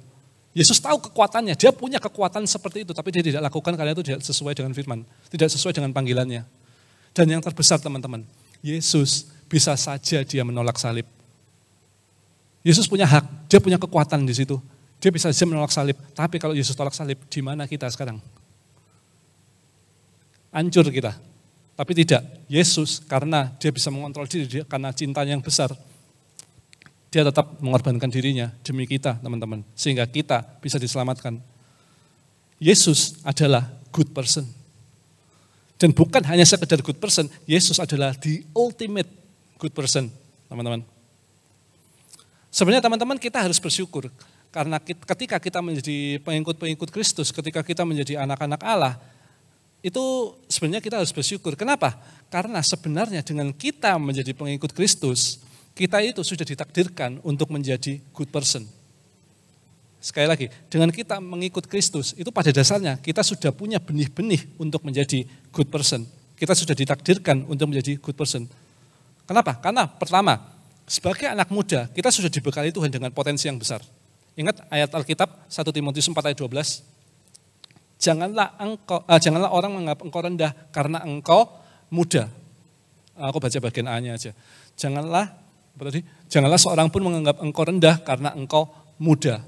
Yesus tahu kekuatannya, dia punya kekuatan seperti itu, tapi dia tidak lakukan karena itu tidak sesuai dengan firman, tidak sesuai dengan panggilannya. Dan yang terbesar teman-teman, Yesus bisa saja dia menolak salib. Yesus punya hak, dia punya kekuatan di situ. Dia bisa saja menolak salib, tapi kalau Yesus tolak salib, di mana kita sekarang? hancur kita. Tapi tidak, Yesus karena dia bisa mengontrol diri, dia, karena cintanya yang besar, dia tetap mengorbankan dirinya demi kita teman-teman. Sehingga kita bisa diselamatkan. Yesus adalah good person. Dan bukan hanya sekedar good person, Yesus adalah the ultimate good person teman-teman. Sebenarnya teman-teman kita harus bersyukur karena ketika kita menjadi pengikut-pengikut Kristus, ketika kita menjadi anak-anak Allah, itu sebenarnya kita harus bersyukur. Kenapa? Karena sebenarnya dengan kita menjadi pengikut Kristus, kita itu sudah ditakdirkan untuk menjadi good person. Sekali lagi, dengan kita mengikut Kristus, itu pada dasarnya kita sudah punya benih-benih untuk menjadi good person. Kita sudah ditakdirkan untuk menjadi good person. Kenapa? Karena pertama, sebagai anak muda, kita sudah dibekali Tuhan dengan potensi yang besar. Ingat ayat Alkitab 1 Timotius 4 ayat 12, janganlah engkau uh, janganlah orang menganggap engkau rendah karena engkau muda. Eh, aku baca bagian A-nya aja. Janganlah berarti janganlah seorang pun menganggap engkau rendah karena engkau muda.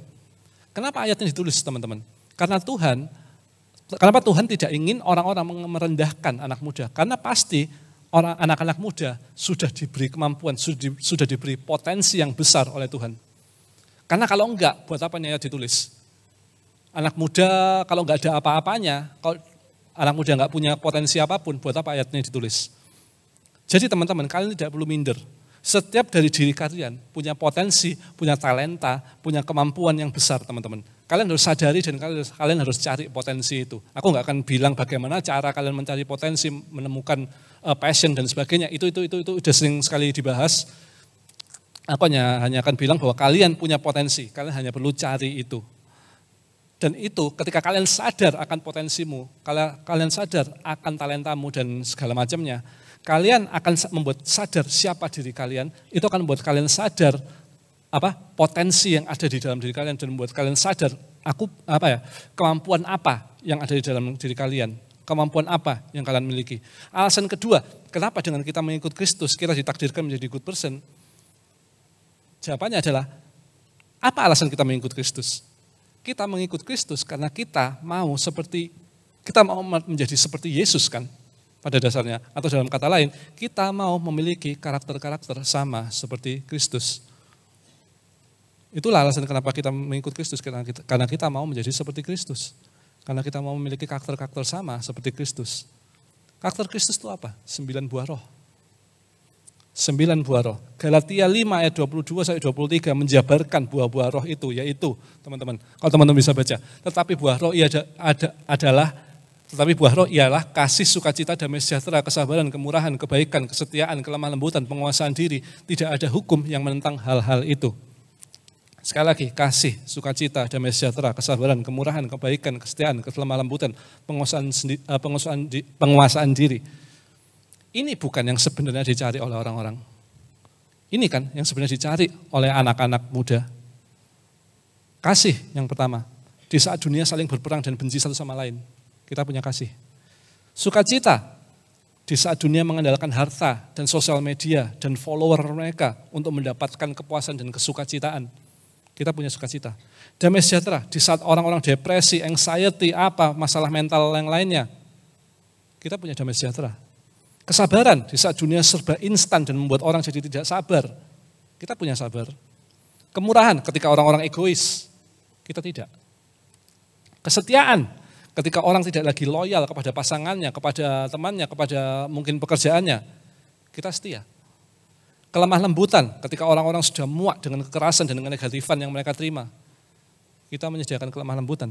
Kenapa ayat ini ditulis, teman-teman? Karena Tuhan kenapa Tuhan tidak ingin orang-orang merendahkan anak muda? Karena pasti orang anak-anak muda sudah diberi kemampuan, sudah, di, sudah diberi potensi yang besar oleh Tuhan. Karena kalau enggak, buat apa ayat ditulis? anak muda kalau nggak ada apa-apanya, kalau anak muda nggak punya potensi apapun, buat apa ayatnya ditulis? Jadi teman-teman, kalian tidak perlu minder. Setiap dari diri kalian punya potensi, punya talenta, punya kemampuan yang besar teman-teman. Kalian harus sadari dan kalian harus, cari potensi itu. Aku nggak akan bilang bagaimana cara kalian mencari potensi, menemukan eh, passion dan sebagainya. Itu itu itu itu udah sering sekali dibahas. Aku hanya, hanya akan bilang bahwa kalian punya potensi, kalian hanya perlu cari itu. Dan itu ketika kalian sadar akan potensimu, kalian sadar akan talentamu dan segala macamnya, kalian akan membuat sadar siapa diri kalian, itu akan membuat kalian sadar apa potensi yang ada di dalam diri kalian dan membuat kalian sadar aku apa ya kemampuan apa yang ada di dalam diri kalian kemampuan apa yang kalian miliki alasan kedua kenapa dengan kita mengikut Kristus kita ditakdirkan menjadi good person jawabannya adalah apa alasan kita mengikut Kristus kita mengikut Kristus karena kita mau seperti kita mau menjadi seperti Yesus kan pada dasarnya atau dalam kata lain kita mau memiliki karakter-karakter sama seperti Kristus. Itulah alasan kenapa kita mengikut Kristus karena kita, karena kita mau menjadi seperti Kristus. Karena kita mau memiliki karakter-karakter sama seperti Kristus. Karakter Kristus itu apa? Sembilan buah roh sembilan buah roh. Galatia 5 ayat 22 sampai 23 menjabarkan buah-buah roh itu, yaitu teman-teman, kalau teman-teman bisa baca. Tetapi buah roh ia ada, ada, adalah tetapi buah roh ialah kasih, sukacita, damai sejahtera, kesabaran, kemurahan, kebaikan, kesetiaan, kelemah lembutan, penguasaan diri. Tidak ada hukum yang menentang hal-hal itu. Sekali lagi, kasih, sukacita, damai sejahtera, kesabaran, kemurahan, kebaikan, kesetiaan, kelemah lembutan, penguasaan, eh, penguasaan, penguasaan diri. Ini bukan yang sebenarnya dicari oleh orang-orang. Ini kan yang sebenarnya dicari oleh anak-anak muda. Kasih yang pertama. Di saat dunia saling berperang dan benci satu sama lain, kita punya kasih. Sukacita di saat dunia mengandalkan harta dan sosial media dan follower mereka untuk mendapatkan kepuasan dan kesukacitaan. Kita punya sukacita. Damai sejahtera di saat orang-orang depresi, anxiety, apa masalah mental yang lainnya. Kita punya damai sejahtera. Kesabaran di saat dunia serba instan dan membuat orang jadi tidak sabar. Kita punya sabar. Kemurahan ketika orang-orang egois. Kita tidak. Kesetiaan ketika orang tidak lagi loyal kepada pasangannya, kepada temannya, kepada mungkin pekerjaannya. Kita setia. Kelemah lembutan ketika orang-orang sudah muak dengan kekerasan dan dengan negatifan yang mereka terima. Kita menyediakan kelemah lembutan.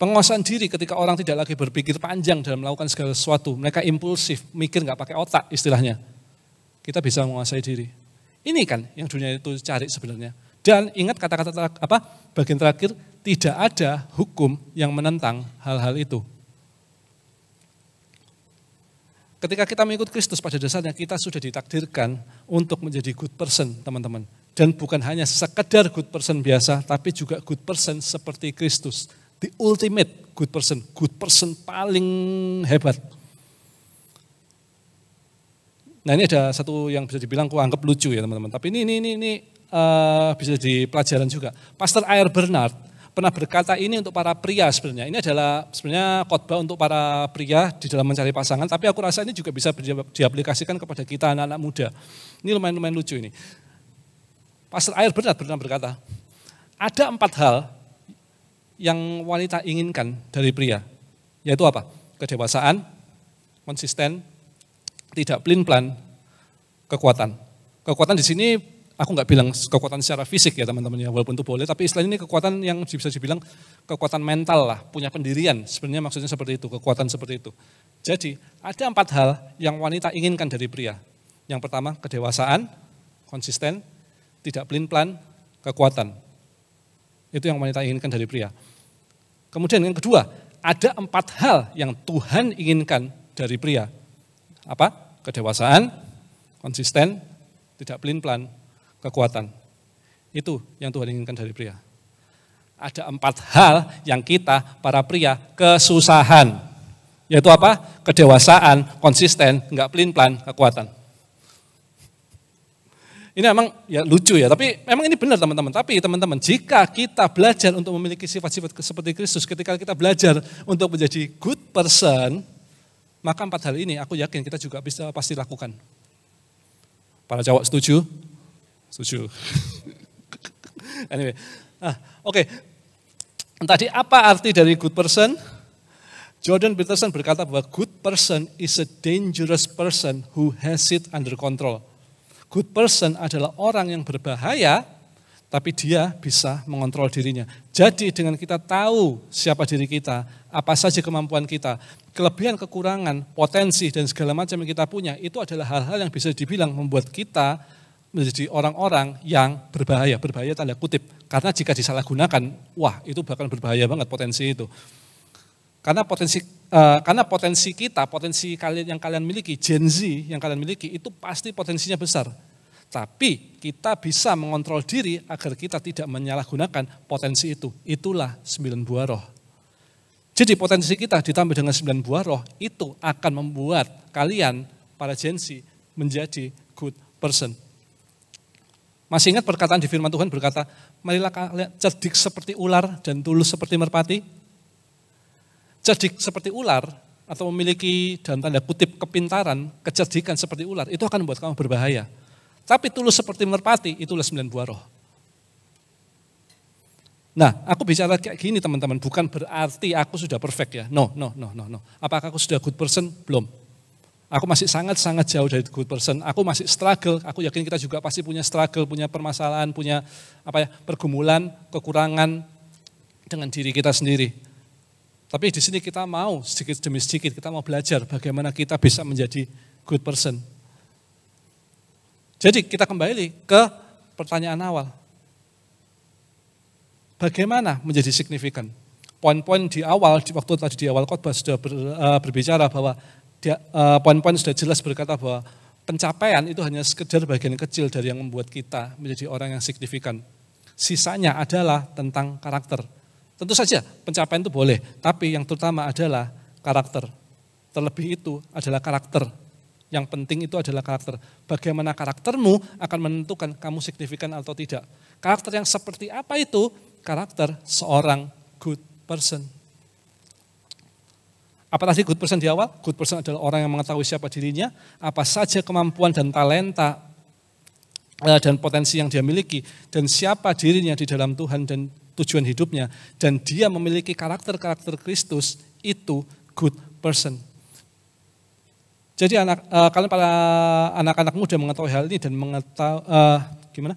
Penguasaan diri ketika orang tidak lagi berpikir panjang dalam melakukan segala sesuatu. Mereka impulsif, mikir nggak pakai otak istilahnya. Kita bisa menguasai diri. Ini kan yang dunia itu cari sebenarnya. Dan ingat kata-kata apa bagian terakhir, tidak ada hukum yang menentang hal-hal itu. Ketika kita mengikut Kristus pada dasarnya kita sudah ditakdirkan untuk menjadi good person teman-teman. Dan bukan hanya sekedar good person biasa, tapi juga good person seperti Kristus The ultimate good person, good person paling hebat. Nah ini ada satu yang bisa dibilang aku anggap lucu ya teman-teman. Tapi ini ini ini, ini uh, bisa jadi pelajaran juga. Pastor Air Bernard pernah berkata ini untuk para pria sebenarnya. Ini adalah sebenarnya khotbah untuk para pria di dalam mencari pasangan. Tapi aku rasa ini juga bisa diaplikasikan kepada kita anak-anak muda. Ini lumayan-lumayan lucu ini. Pastor Air Bernard pernah berkata, ada empat hal yang wanita inginkan dari pria, yaitu apa? Kedewasaan, konsisten, tidak pelin plan kekuatan. Kekuatan di sini aku nggak bilang kekuatan secara fisik ya teman-teman ya, walaupun itu boleh, tapi istilah ini kekuatan yang bisa dibilang kekuatan mental lah, punya pendirian, sebenarnya maksudnya seperti itu, kekuatan seperti itu. Jadi ada empat hal yang wanita inginkan dari pria. Yang pertama kedewasaan, konsisten, tidak pelin plan kekuatan. Itu yang wanita inginkan dari pria. Kemudian yang kedua, ada empat hal yang Tuhan inginkan dari pria. Apa? Kedewasaan, konsisten, tidak pelin-pelan, kekuatan. Itu yang Tuhan inginkan dari pria. Ada empat hal yang kita para pria kesusahan. Yaitu apa? Kedewasaan, konsisten, enggak pelin-pelan, kekuatan. Ini emang ya lucu ya, tapi memang ini benar teman-teman. Tapi teman-teman, jika kita belajar untuk memiliki sifat-sifat seperti Kristus, ketika kita belajar untuk menjadi good person, maka empat hal ini aku yakin kita juga bisa pasti lakukan. Para cowok setuju? Setuju. anyway, ah, oke. Okay. Tadi apa arti dari good person? Jordan Peterson berkata bahwa good person is a dangerous person who has it under control. Good person adalah orang yang berbahaya, tapi dia bisa mengontrol dirinya. Jadi dengan kita tahu siapa diri kita, apa saja kemampuan kita, kelebihan, kekurangan, potensi, dan segala macam yang kita punya, itu adalah hal-hal yang bisa dibilang membuat kita menjadi orang-orang yang berbahaya, berbahaya tanda kutip. Karena jika disalahgunakan, wah itu bahkan berbahaya banget potensi itu. Karena potensi uh, karena potensi kita, potensi kalian yang kalian miliki, Gen Z yang kalian miliki itu pasti potensinya besar. Tapi kita bisa mengontrol diri agar kita tidak menyalahgunakan potensi itu. Itulah sembilan buah roh. Jadi potensi kita ditambah dengan sembilan buah roh itu akan membuat kalian para Gen Z menjadi good person. Masih ingat perkataan di firman Tuhan berkata, marilah kalian cerdik seperti ular dan tulus seperti merpati? cerdik seperti ular atau memiliki dalam tanda kutip kepintaran, kecerdikan seperti ular, itu akan membuat kamu berbahaya. Tapi tulus seperti merpati, itulah sembilan buah roh. Nah, aku bicara kayak gini teman-teman, bukan berarti aku sudah perfect ya. No, no, no, no, no. Apakah aku sudah good person? Belum. Aku masih sangat-sangat jauh dari good person. Aku masih struggle. Aku yakin kita juga pasti punya struggle, punya permasalahan, punya apa ya, pergumulan, kekurangan dengan diri kita sendiri. Tapi di sini kita mau sedikit demi sedikit kita mau belajar bagaimana kita bisa menjadi good person. Jadi kita kembali ke pertanyaan awal. Bagaimana menjadi signifikan? Poin-poin di awal, di waktu tadi di awal khotbah sudah ber, uh, berbicara bahwa dia, eh, poin-poin sudah jelas berkata bahwa pencapaian itu hanya sekedar bagian kecil dari yang membuat kita menjadi orang yang signifikan. Sisanya adalah tentang karakter Tentu saja pencapaian itu boleh, tapi yang terutama adalah karakter. Terlebih itu adalah karakter. Yang penting itu adalah karakter. Bagaimana karaktermu akan menentukan kamu signifikan atau tidak. Karakter yang seperti apa itu? Karakter seorang good person. Apa tadi good person di awal? Good person adalah orang yang mengetahui siapa dirinya, apa saja kemampuan dan talenta eh, dan potensi yang dia miliki, dan siapa dirinya di dalam Tuhan dan tujuan hidupnya dan dia memiliki karakter-karakter Kristus itu good person. Jadi anak uh, kalian para anak-anak muda mengetahui hal ini dan mengetahui uh, eh, gimana?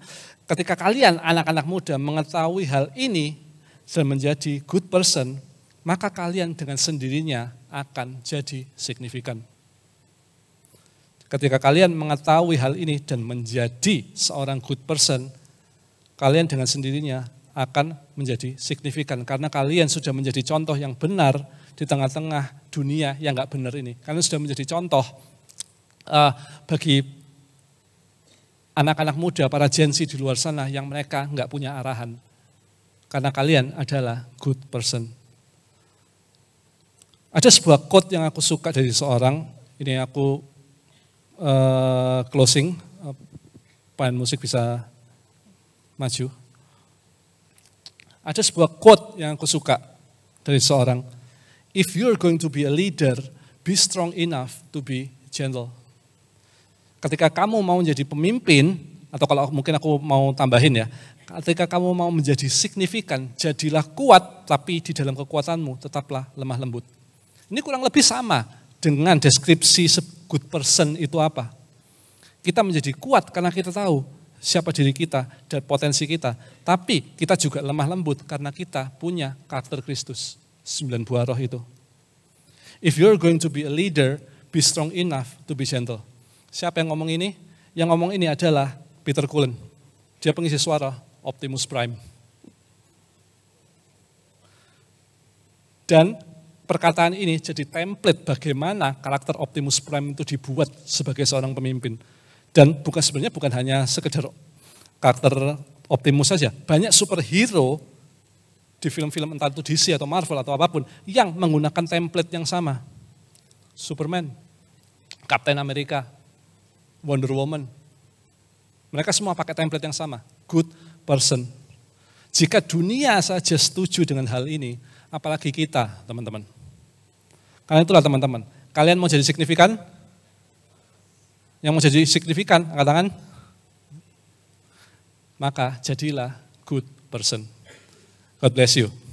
Ketika kalian anak-anak muda mengetahui hal ini dan menjadi good person, maka kalian dengan sendirinya akan jadi signifikan. Ketika kalian mengetahui hal ini dan menjadi seorang good person, kalian dengan sendirinya akan menjadi signifikan karena kalian sudah menjadi contoh yang benar di tengah-tengah dunia yang nggak benar ini. Kalian sudah menjadi contoh uh, bagi anak-anak muda, para Gen Z di luar sana yang mereka nggak punya arahan. Karena kalian adalah good person. Ada sebuah quote yang aku suka dari seorang, ini aku uh, closing, uh, musik bisa maju. Ada sebuah quote yang aku suka dari seorang. If you're going to be a leader, be strong enough to be gentle. Ketika kamu mau menjadi pemimpin, atau kalau mungkin aku mau tambahin ya, ketika kamu mau menjadi signifikan, jadilah kuat, tapi di dalam kekuatanmu tetaplah lemah lembut. Ini kurang lebih sama dengan deskripsi good person itu apa. Kita menjadi kuat karena kita tahu siapa diri kita dan potensi kita. Tapi kita juga lemah lembut karena kita punya karakter Kristus. Sembilan buah roh itu. If you're going to be a leader, be strong enough to be gentle. Siapa yang ngomong ini? Yang ngomong ini adalah Peter Cullen. Dia pengisi suara Optimus Prime. Dan perkataan ini jadi template bagaimana karakter Optimus Prime itu dibuat sebagai seorang pemimpin. Dan bukan sebenarnya bukan hanya sekedar karakter Optimus saja. Banyak superhero di film-film entah itu DC atau Marvel atau apapun yang menggunakan template yang sama. Superman, Captain America, Wonder Woman. Mereka semua pakai template yang sama, good person. Jika dunia saja setuju dengan hal ini, apalagi kita, teman-teman. Kalian itulah teman-teman, kalian mau jadi signifikan, yang mau jadi signifikan, angkat tangan. Maka jadilah good person. God bless you.